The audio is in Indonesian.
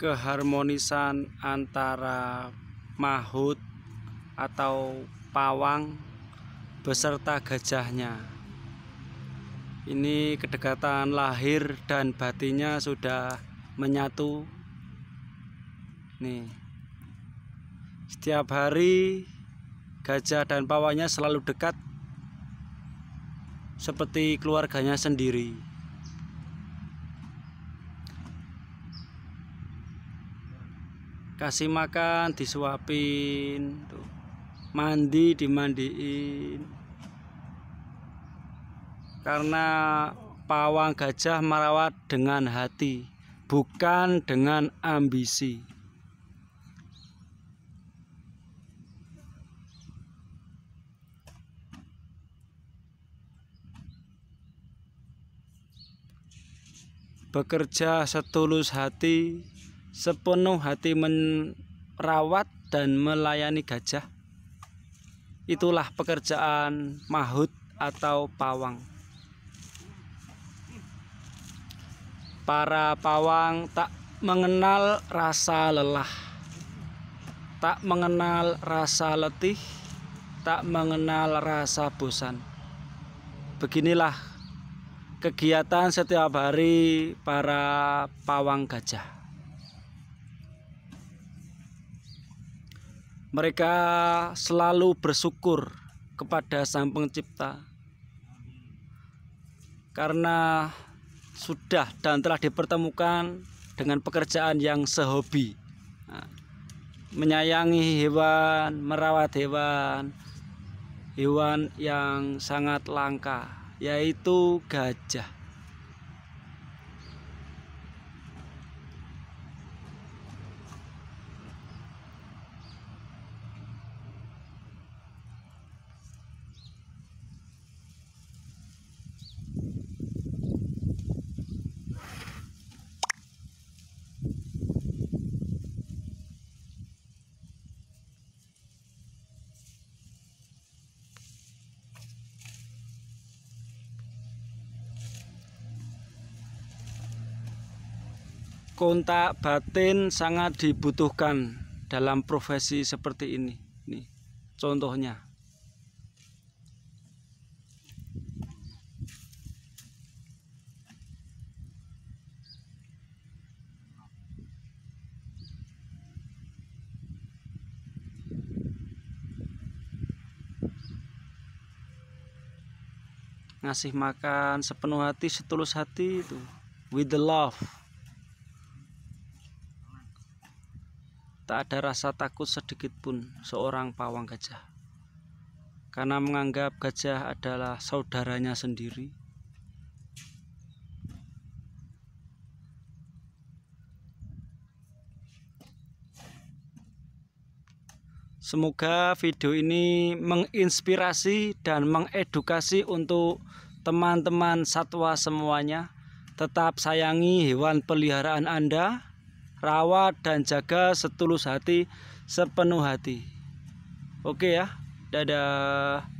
keharmonisan antara mahut atau pawang beserta gajahnya. Ini kedekatan lahir dan batinnya sudah menyatu. Nih. Setiap hari gajah dan pawangnya selalu dekat seperti keluarganya sendiri. kasih makan disuapin tuh mandi dimandiin karena pawang gajah merawat dengan hati bukan dengan ambisi bekerja setulus hati sepenuh hati merawat dan melayani gajah. Itulah pekerjaan mahut atau pawang. Para pawang tak mengenal rasa lelah, tak mengenal rasa letih, tak mengenal rasa bosan. Beginilah kegiatan setiap hari para pawang gajah. Mereka selalu bersyukur kepada Sang Pencipta karena sudah dan telah dipertemukan dengan pekerjaan yang sehobi nah, menyayangi hewan merawat hewan hewan yang sangat langka yaitu gajah kontak batin sangat dibutuhkan dalam profesi seperti ini. Nih, contohnya. ngasih makan sepenuh hati setulus hati itu with the love Tak ada rasa takut sedikit pun seorang pawang gajah. Karena menganggap gajah adalah saudaranya sendiri. Semoga video ini menginspirasi dan mengedukasi untuk teman-teman satwa semuanya. Tetap sayangi hewan peliharaan Anda rawat dan jaga setulus hati sepenuh hati oke ya dadah